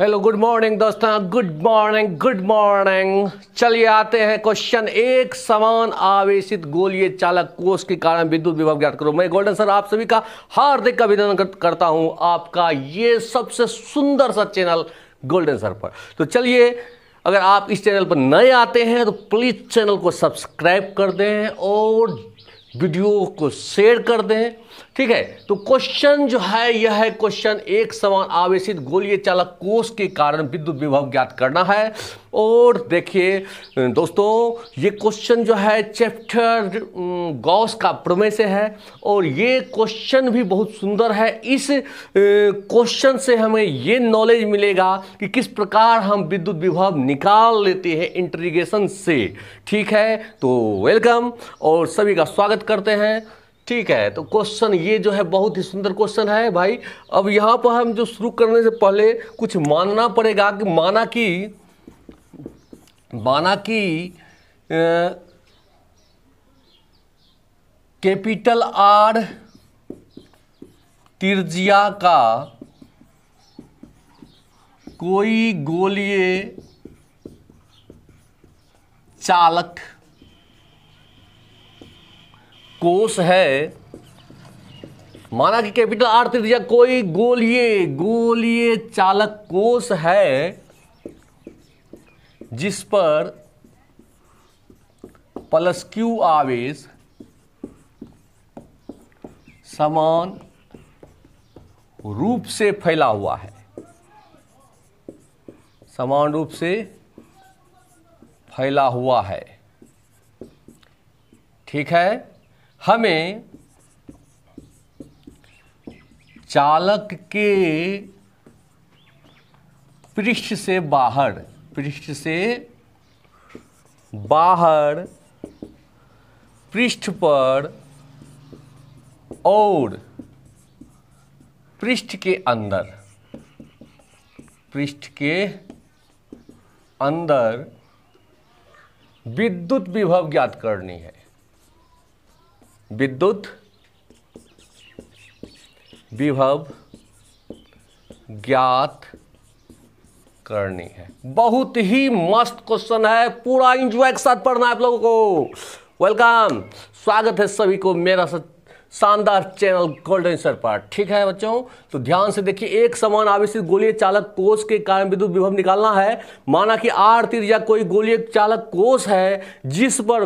hello good morning दोस्तों good morning good morning चलिए आते हैं क्वेश्चन एक समान आवेशित गोलीय चालक कोष के कारण विद्युत विभव ज्ञात करो मैं गोल्डन सर आप सभी का हार्दिक अभिनंदन करता हूं आपका ये सबसे सुंदर सा चैनल गोल्डन सर पर तो चलिए अगर आप इस चैनल पर नए आते हैं तो प्लीज़ चैनल को सब्सक्राइब कर दें और वीडियो को शेयर कर दें ठीक है तो क्वेश्चन जो है यह है क्वेश्चन एक समान आवेशित गोलीय चालक कोष के कारण विद्युत विभव ज्ञात करना है और देखिए दोस्तों ये क्वेश्चन जो है चैप्टर गौस का प्रमे से है और ये क्वेश्चन भी बहुत सुंदर है इस क्वेश्चन से हमें ये नॉलेज मिलेगा कि किस प्रकार हम विद्युत विभव निकाल लेते हैं इंट्रीगेशन से ठीक है तो वेलकम और सभी का स्वागत करते हैं ठीक है तो क्वेश्चन ये जो है बहुत ही सुंदर क्वेश्चन है भाई अब यहाँ पर हम जो शुरू करने से पहले कुछ मानना पड़ेगा कि माना कि माना कि कैपिटल आर तिरजिया का कोई गोलीय चालक कोष है माना कि कैपिटल आर त्रिज्या कोई गोलीय गोलीय चालक कोष है जिस पर प्लस क्यू आवेश समान रूप से फैला हुआ है समान रूप से फैला हुआ है ठीक है हमें चालक के पृष्ठ से बाहर पृष्ठ से बाहर पृष्ठ पर और पृष्ठ के अंदर पृष्ठ के अंदर विद्युत विभव ज्ञात करनी है विद्युत विभव ज्ञात करनी है बहुत ही मस्त क्वेश्चन है पूरा इंजॉय के साथ पढ़ना है आप लोगों को वेलकम स्वागत है सभी को मेरा शानदार चैनल गोल्डन सर पर ठीक है बच्चों तो ध्यान से देखिए एक समान आवेशित गोलीय चालक कोष के कारण विद्युत विभव निकालना है माना कि आर या कोई गोलीय चालक कोष है जिस पर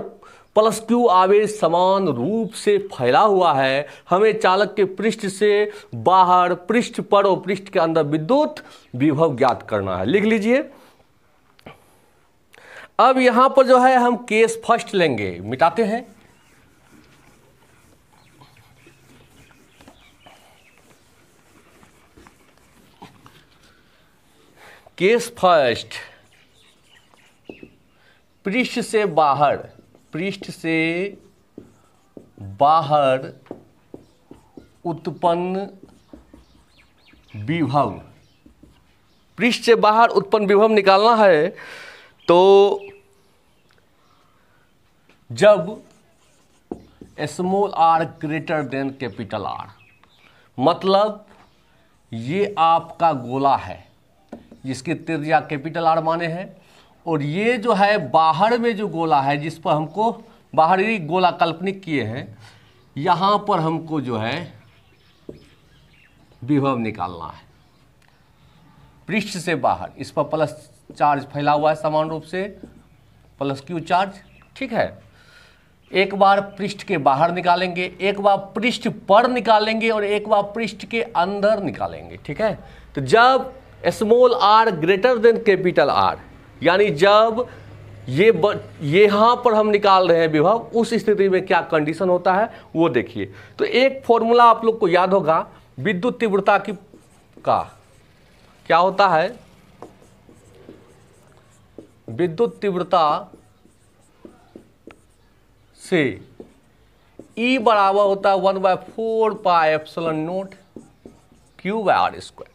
प्लस क्यू आवेश समान रूप से फैला हुआ है हमें चालक के पृष्ठ से बाहर पृष्ठ पर और पृष्ठ के अंदर विद्युत विभव ज्ञात करना है लिख लीजिए अब यहां पर जो है हम केस फर्स्ट लेंगे मिटाते हैं केस फर्स्ट पृष्ठ से बाहर पृष्ठ से बाहर उत्पन्न विभव पृष्ठ से बाहर उत्पन्न विभव निकालना है तो जब small R greater than capital R मतलब ये आपका गोला है जिसकी त्रिज्या कैपिटल आर माने हैं और ये जो है बाहर में जो गोला है जिस पर हमको बाहरी गोला काल्पनिक किए हैं यहाँ पर हमको जो है विभव निकालना है पृष्ठ से बाहर इस पर प्लस चार्ज फैला हुआ है समान रूप से प्लस क्यू चार्ज ठीक है एक बार पृष्ठ के बाहर निकालेंगे एक बार पृष्ठ पर निकालेंगे और एक बार पृष्ठ के अंदर निकालेंगे ठीक है तो जब small R greater than capital R यानी जब ये ये यहाँ पर हम निकाल रहे हैं विभव उस स्थिति में क्या कंडीशन होता है वो देखिए तो एक फॉर्मूला आप लोग को याद होगा विद्युत तीव्रता की का क्या होता है विद्युत तीव्रता से ई e बराबर होता है one by four pi epsilon naught Q by R square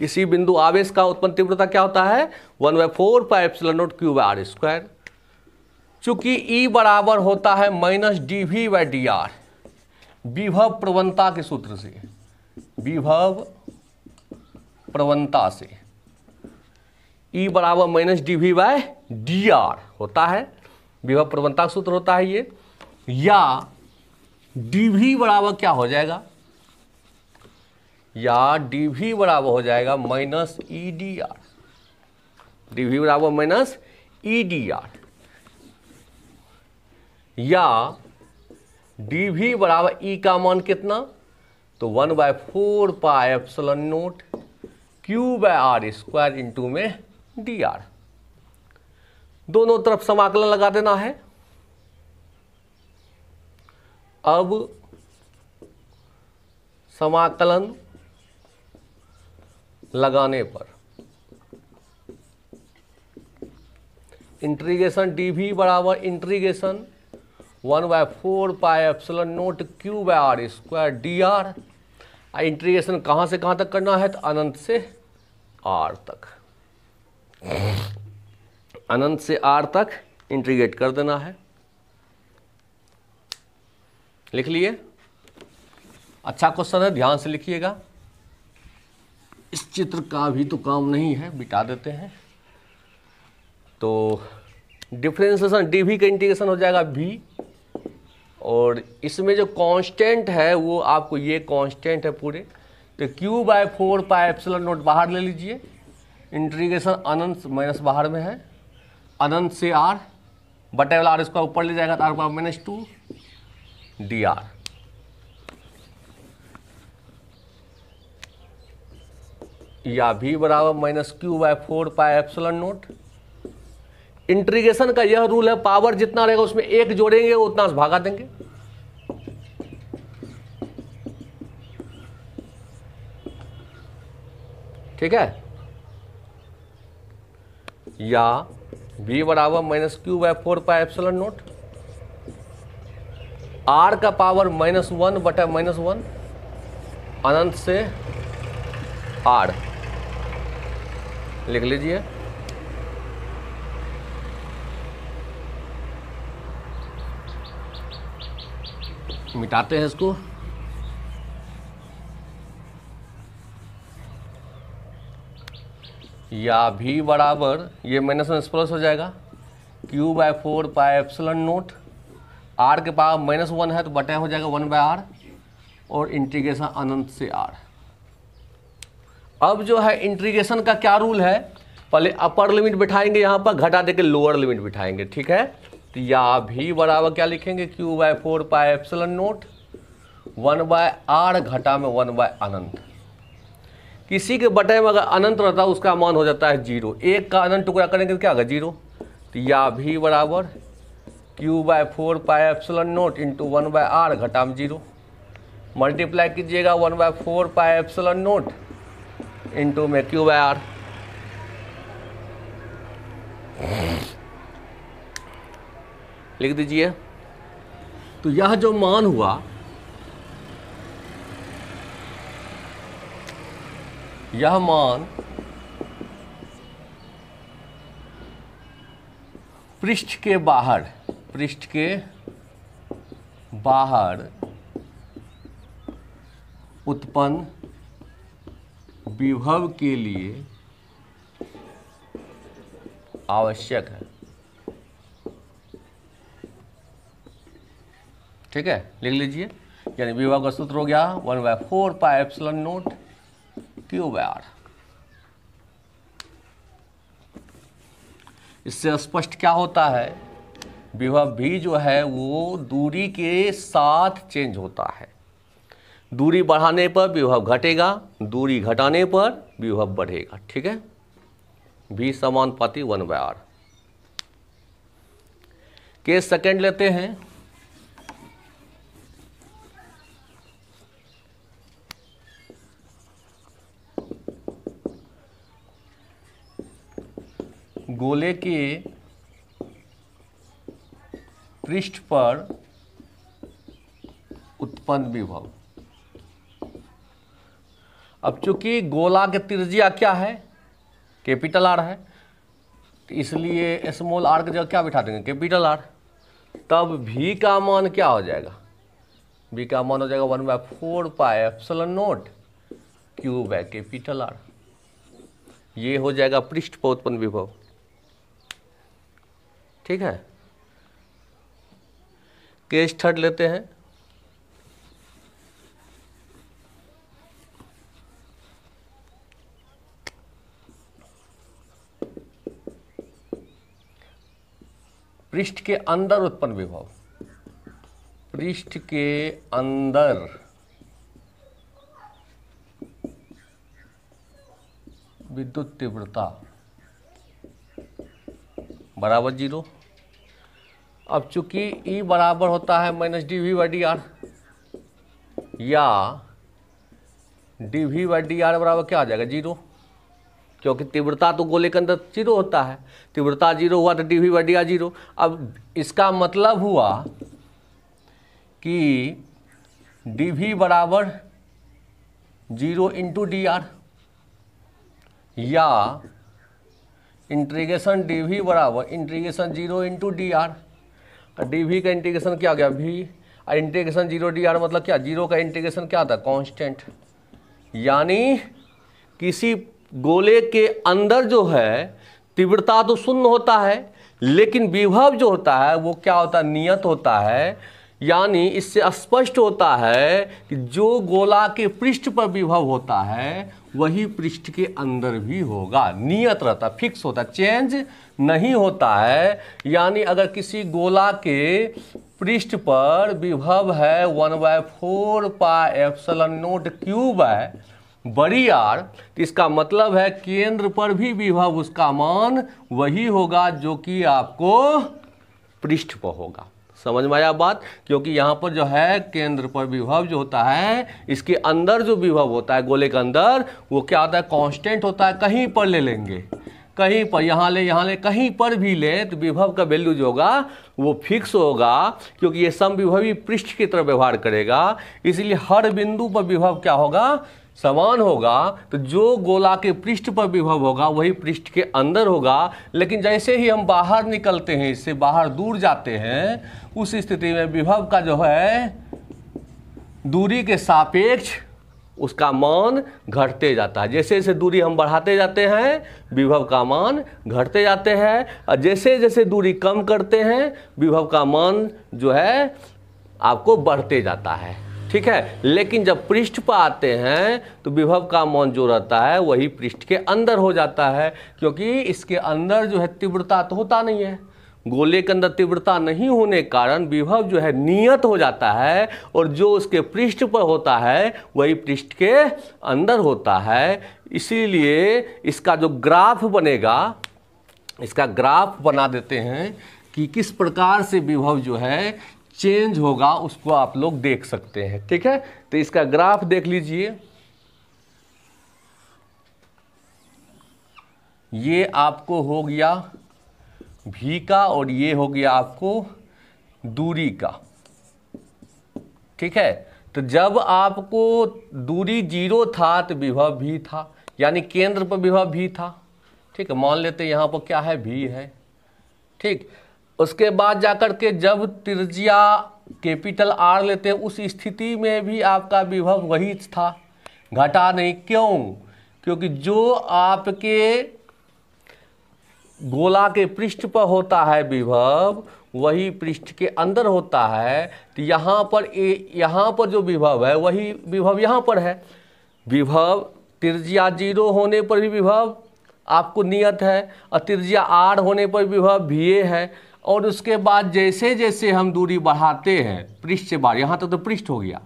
किसी बिंदु आवेश का उत्पन्न तीव्रता क्या होता है one by four pi naught Q by R square चूंकि ई e बराबर होता है minus D V by D R विभव प्रवणता के सूत्र से विभव प्रवणता से ई e बराबर minus D V by D R होता है विभव प्रवणता सूत्र होता है ये या डी वी बराबर क्या हो जाएगा या डी वी बराबर हो जाएगा minus E D R D V बराबर माइनस ई डी आर या डी वी बराबर ई e का मान कितना तो one by four pi epsilon naught Q by R square into में डी आर दोनों तरफ समाकलन लगा देना है अब समाकलन लगाने पर इंट्रीगेशन डी भी बराबर integration one by four pi epsilon naught Q by R square D R आ इंट्रीगेशन कहाँ से कहाँ तक करना है तो अनंत से आर तक अनंत से आर तक इंट्रीगेट कर देना है लिख लिए अच्छा क्वेश्चन है ध्यान से लिखिएगा इस चित्र का भी तो काम नहीं है बिटा देते हैं तो डिफ्रेंसिएशन डी भी का इंटीग्रेशन हो जाएगा भी और इसमें जो कांस्टेंट है वो आपको ये कांस्टेंट है पूरे तो q by four pi epsilon naught बाहर ले लीजिए इंटीग्रेशन अनंत माइनस बाहर में है अनंत से आर बटे वाला आर इसका ऊपर ले जाएगा तो R minus two D R या भी बराबर minus Q by four pi epsilon naught integration का यह रूल है पावर जितना रहेगा उसमें एक जोड़ेंगे उतना भागा देंगे ठीक है या b बराबर minus Q by four pi epsilon naught R का पावर माइनस वन बटा माइनस वन अनंत से आर लिख लीजिए मिटाते हैं इसको या भी बराबर ये माइनस माइनस प्लस हो जाएगा Q by four pi epsilon naught R के पावर माइनस वन है तो बटा हो जाएगा वन बाय आर और इंटीग्रेशन अनंत से आर अब जो है इंट्रीगेशन का क्या रूल है पहले अपर लिमिट बिठाएंगे यहाँ पर घटा देके लोअर लिमिट बिठाएंगे ठीक है तो या भी बराबर क्या लिखेंगे Q by four pi epsilon naught one by R घटा में वन बाय अनंत किसी के बटे में अगर अनंत रहता है उसका मान हो जाता है जीरो एक का अनंत टुकड़ा करेंगे तो क्या होगा जीरो तो या भी बराबर Q by four pi epsilon naught into one by R में जीरो मल्टीप्लाई कीजिएगा one by four pi epsilon naught into में क्यू बाय आर लिख दीजिए तो यह जो मान हुआ यह मान पृष्ठ के बाहर पृष्ठ के बाहर उत्पन्न विभव के लिए आवश्यक है ठीक है लिख लीजिए यानी विभव का सूत्र हो गया one by four pi epsilon naught Q by R इससे स्पष्ट क्या होता है विभव भी जो है वो दूरी के साथ चेंज होता है दूरी बढ़ाने पर विभव घटेगा दूरी घटाने पर विभव बढ़ेगा ठीक है भी पाती one by R case second लेते हैं गोले के पृष्ठ पर उत्पन्न विभव अब चूंकि गोला के त्रिज्या क्या है कैपिटल आर है तो इसलिए स्मॉल आर की जगह क्या बिठा देंगे कैपिटल आर तब भी का मान क्या हो जाएगा भी का मान हो जाएगा one by four pi epsilon naught Q by है कैपिटल आर ये हो जाएगा पृष्ठ पर उत्पन्न विभव ठीक है केस थर्ड लेते हैं पृष्ठ के अंदर उत्पन्न विभव पृष्ठ के अंदर विद्युत तीव्रता बराबर जीरो अब चूंकि ई e बराबर होता है minus D V by D R या D V by D R बराबर क्या आ जाएगा जीरो क्योंकि तीव्रता तो गोले के अंदर जीरो होता है तीव्रता जीरो हुआ तो डी वी बडिया जीरो अब इसका मतलब हुआ कि डी वी बराबर जीरो इंटू डी आर या इंट्रीगेशन डी वी बराबर integration zero into D R D V का इंटीग्रेशन क्या गया वी और इंटीग्रेशन जीरो डी आर मतलब क्या जीरो का इंटीग्रेशन क्या था कांस्टेंट यानी किसी गोले के अंदर जो है तीव्रता तो शून्य होता है लेकिन विभव जो होता है वो क्या होता है नियत होता है यानी इससे स्पष्ट होता है कि जो गोला के पृष्ठ पर विभव होता है वही पृष्ठ के अंदर भी होगा नियत रहता फिक्स होता चेंज नहीं होता है यानी अगर किसी गोला के पृष्ठ पर विभव है वन बाय फोर पा एफ नोट क्यूब है बड़ी आर इसका मतलब है केंद्र पर भी विभव उसका मान वही होगा जो कि आपको पृष्ठ पर होगा समझ में आया बात क्योंकि यहाँ पर जो है केंद्र पर विभव जो होता है इसके अंदर जो विभव होता है गोले के अंदर वो क्या होता है कांस्टेंट होता है कहीं पर ले लेंगे कहीं पर यहाँ ले यहाँ ले कहीं पर भी ले तो विभव का वैल्यू जो होगा वो फिक्स होगा क्योंकि ये समविभवी पृष्ठ की तरह व्यवहार करेगा इसलिए हर बिंदु पर विभव क्या होगा समान होगा तो जो गोला के पृष्ठ पर विभव होगा वही पृष्ठ के अंदर होगा लेकिन जैसे ही हम बाहर निकलते हैं इससे बाहर दूर जाते हैं उस स्थिति में विभव का जो है दूरी के सापेक्ष उसका मान घटते जाता है जैसे जैसे दूरी हम बढ़ाते जाते हैं विभव का मान घटते जाते हैं और जैसे जैसे दूरी कम करते हैं विभव का मान जो है आपको बढ़ते जाता है ठीक है लेकिन जब पृष्ठ पर आते हैं तो विभव का मौन जो रहता है वही पृष्ठ के अंदर हो जाता है क्योंकि इसके अंदर जो है तीव्रता तो होता नहीं है गोले के अंदर तीव्रता नहीं होने कारण विभव जो है नियत हो जाता है और जो उसके पृष्ठ पर होता है वही पृष्ठ के अंदर होता है इसीलिए इसका जो ग्राफ बनेगा इसका ग्राफ बना देते हैं कि किस प्रकार से विभव जो है चेंज होगा उसको आप लोग देख सकते हैं ठीक है तो इसका ग्राफ देख लीजिए ये आपको हो गया भी का और ये हो गया आपको दूरी का ठीक है तो जब आपको दूरी जीरो था तो विभव भी था यानी केंद्र पर विभव भी था ठीक है मान लेते यहाँ पर क्या है भी है ठीक उसके बाद जाकर के जब त्रिज्या कैपिटल आर लेते हैं उस स्थिति में भी आपका विभव वही था घटा नहीं क्यों क्योंकि जो आपके गोला के पृष्ठ पर होता है विभव वही पृष्ठ के अंदर होता है तो यहाँ पर ए यहाँ पर जो विभव है वही विभव यहाँ पर है विभव त्रिज्या जीरो होने पर भी विभव आपको नियत है और त्रिज्या आर होने पर विभव भी ए है और उसके बाद जैसे जैसे हम दूरी बढ़ाते हैं पृष्ठ से बाहर यहाँ तक तो पृष्ठ हो गया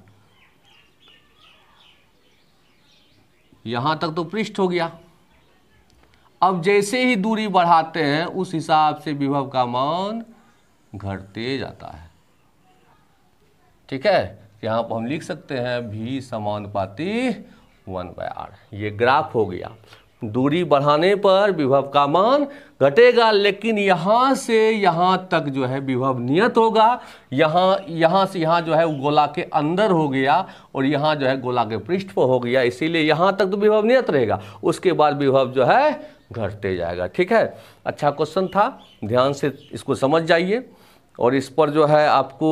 यहाँ तक तो पृष्ठ हो गया अब जैसे ही दूरी बढ़ाते हैं उस हिसाब से विभव का मान घटते जाता है ठीक है यहाँ पर हम लिख सकते हैं भी समानुपाती वन बाय आर ये ग्राफ हो गया दूरी बढ़ाने पर विभव का मान घटेगा लेकिन यहाँ से यहाँ तक जो है विभव नियत होगा यहाँ यहाँ से यहाँ जो है गोला के अंदर हो गया और यहाँ जो है गोला के पृष्ठ पर हो गया इसीलिए यहाँ तक तो विभव नियत रहेगा उसके बाद विभव जो है घटते जाएगा ठीक है अच्छा क्वेश्चन था ध्यान से इसको समझ जाइए और इस पर जो है आपको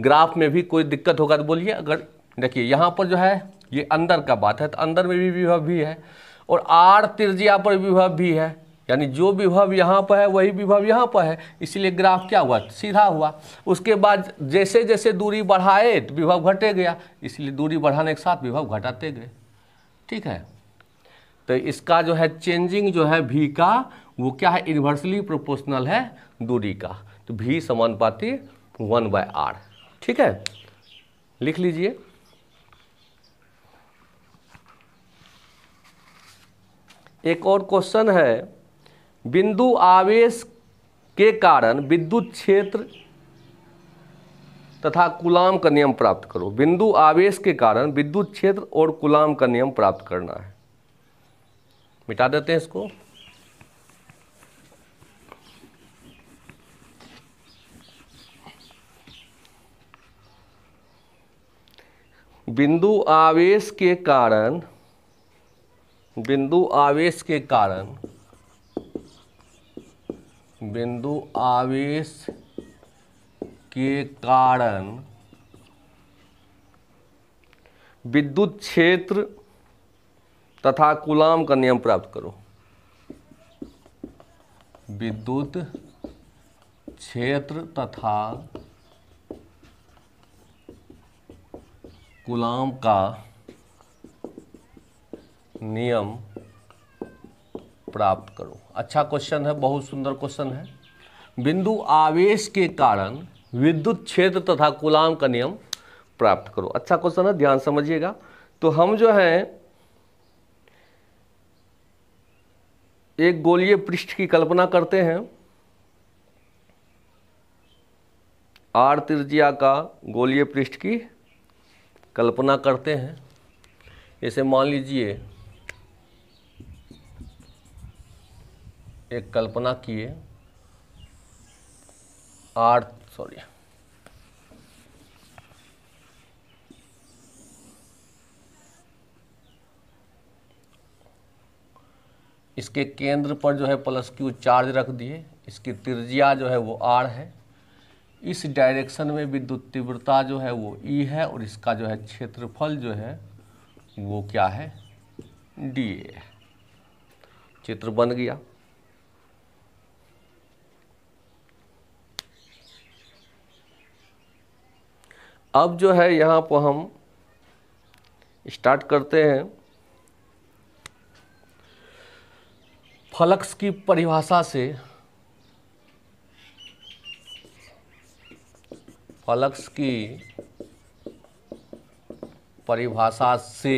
ग्राफ में भी कोई दिक्कत होगा तो बोलिए अगर देखिए यहाँ पर जो है ये अंदर का बात है तो अंदर में भी विभव भी है और आर त्रिज्या पर विभव भी है यानी जो विभव यहाँ पर है वही विभव यहाँ पर है इसीलिए ग्राफ क्या हुआ सीधा हुआ उसके बाद जैसे जैसे दूरी बढ़ाए तो विभव घटे गया इसलिए दूरी बढ़ाने के साथ विभव घटाते गए ठीक है तो इसका जो है चेंजिंग जो है भी का वो क्या है इन्वर्सली प्रोपोर्शनल है दूरी का तो भी समानुपाती वन बाय आर ठीक है लिख लीजिए एक और क्वेश्चन है बिंदु आवेश के कारण विद्युत क्षेत्र तथा कुलाम का नियम प्राप्त करो बिंदु आवेश के कारण विद्युत क्षेत्र और कुलाम का नियम प्राप्त करना है मिटा देते हैं इसको बिंदु आवेश के कारण बिंदु आवेश के कारण बिंदु आवेश के कारण विद्युत क्षेत्र तथा कुलाम का नियम प्राप्त करो विद्युत क्षेत्र तथा गुलाम का नियम प्राप्त करो अच्छा क्वेश्चन है बहुत सुंदर क्वेश्चन है बिंदु आवेश के कारण विद्युत क्षेत्र तथा कुलाम का नियम प्राप्त करो अच्छा क्वेश्चन है ध्यान समझिएगा तो हम जो हैं एक गोलीय पृष्ठ की कल्पना करते हैं आर त्रिज्या का गोलीय पृष्ठ की कल्पना करते हैं जैसे मान लीजिए एक कल्पना किए आर सॉरी इसके केंद्र पर जो है प्लस क्यू चार्ज रख दिए इसकी त्रिज्या जो है वो आर है इस डायरेक्शन में विद्युत तीव्रता जो है वो ई e है और इसका जो है क्षेत्रफल जो है वो क्या है डी ए चित्र बन गया अब जो है यहाँ पर हम स्टार्ट करते हैं फलक्स की परिभाषा से फलक्स की परिभाषा से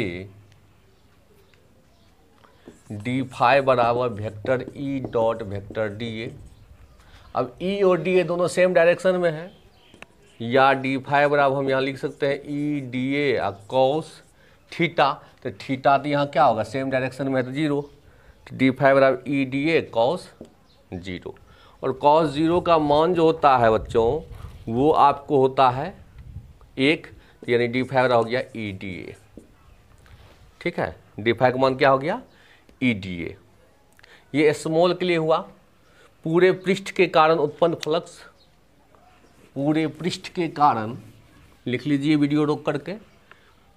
डी फाइ बराबर vector E dot vector D A अब ई e और डी ए दोनों सेम डायरेक्शन में है या डी फाइव बराबर हम यहाँ लिख सकते हैं E D A cos theta तो थीटा तो यहाँ क्या होगा सेम डायरेक्शन में है तो जीरो तो डी फाइव बराबर E D A cos zero और कॉस ज़ीरो का मान जो होता है बच्चों वो आपको होता है एक यानी डी फाइव हो गया ई डी ए ठीक है डी फाइव का मान क्या हो गया ई डी ए ये स्मॉल के लिए हुआ पूरे पृष्ठ के कारण उत्पन्न फ्लक्स पूरे पृष्ठ के कारण लिख लीजिए वीडियो रोक करके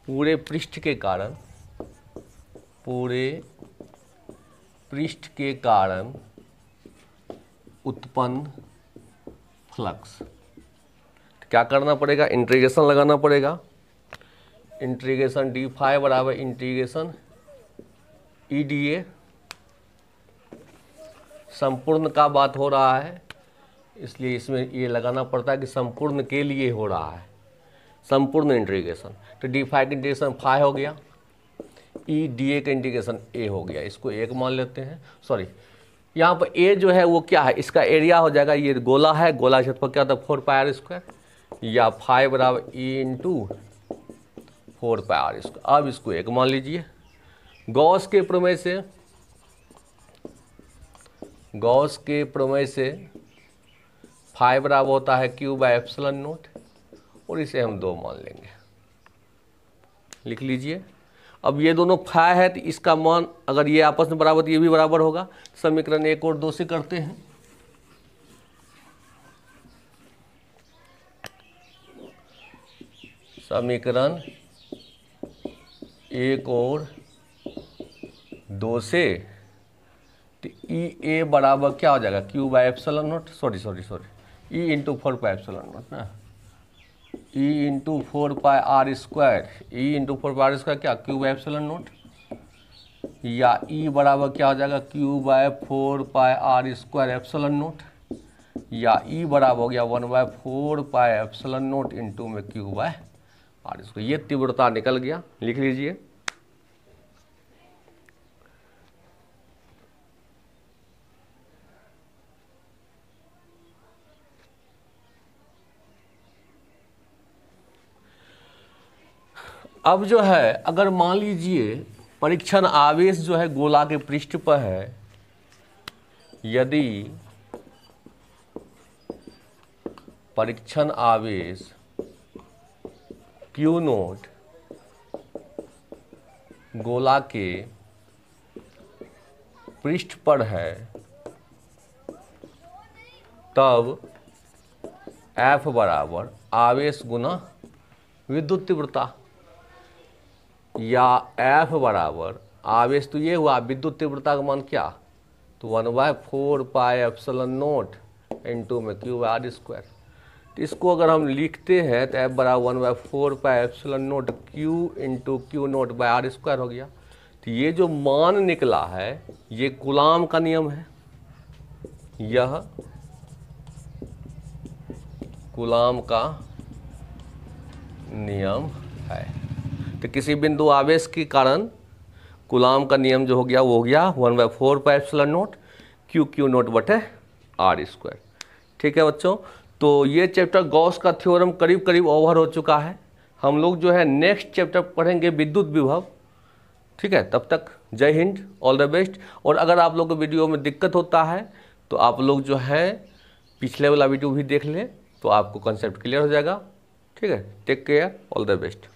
पूरे पृष्ठ के कारण पूरे पृष्ठ के कारण उत्पन्न फ्लक्स तो क्या करना पड़ेगा इंट्रीगेशन लगाना पड़ेगा इंट्रीगेशन डी फाइव बराबर इंट्रीगेशन ई डी ए संपूर्ण का बात हो रहा है इसलिए इसमें ये लगाना पड़ता है कि संपूर्ण के लिए हो रहा है संपूर्ण इंटीग्रेशन तो डी फाइव का इंटीग्रेशन फाइव हो गया ई डी ए का इंटीग्रेशन ए हो गया इसको एक मान लेते हैं सॉरी यहाँ पर ए जो है वो क्या है इसका एरिया हो जाएगा ये गोला है गोला पर क्या था फोर पाई आर स्क्वायर या फाइव बराबर E into four pi R square अब इसको एक मान लीजिए गौस के प्रमेय से गौस के प्रमेय से फाइव बराबर होता है क्यू बाय एप्सलन नोट और इसे हम दो मान लेंगे लिख लीजिए अब ये दोनों फाइ है तो इसका मान अगर ये आपस में बराबर तो ये भी बराबर होगा समीकरण एक और दो से करते हैं समीकरण एक और दो से तो ई ए बराबर क्या हो जाएगा Q by epsilon naught sorry sorry sorry E into four pi epsilon naught ना E into four pi R square E into four pi R square क्या क्यू बाई एप्सोलन नॉट या ई e बराबर क्या हो जाएगा Q by four pi R square epsilon naught या E e बराबर हो गया one by four pi epsilon naught into में क्यू बाय आर स्क्वायर ये तीव्रता निकल गया लिख लीजिए अब जो है अगर मान लीजिए परीक्षण आवेश जो है गोला के पृष्ठ पर है यदि परीक्षण आवेश क्यू नोट गोला के पृष्ठ पर है तब F बराबर आवेश गुना विद्युत तीव्रता या एफ बराबर आवेश तो ये हुआ विद्युत तीव्रता का मान क्या तो one by four pi epsilon naught to में क्यू बाय आर स्क्वायर तो इसको अगर हम लिखते हैं तो एफ बराबर one by four pi epsilon naught Q into Q naught by R square हो गया तो ये जो मान निकला है ये गुलाम का नियम है यह गुलाम का नियम है तो किसी बिंदु आवेश के कारण गुलाम का नियम जो हो गया वो हो गया one by four pi epsilon naught Q Q naught बटे आर स्क्वायर ठीक है बच्चों तो ये चैप्टर गॉस का थ्योरम करीब करीब ओवर हो चुका है हम लोग जो है नेक्स्ट चैप्टर पढ़ेंगे विद्युत विभव ठीक है तब तक जय हिंद ऑल द बेस्ट और अगर आप लोग को वीडियो में दिक्कत होता है तो आप लोग जो है पिछले वाला वीडियो भी देख लें तो आपको कंसेप्ट क्लियर हो जाएगा ठीक है take care all the best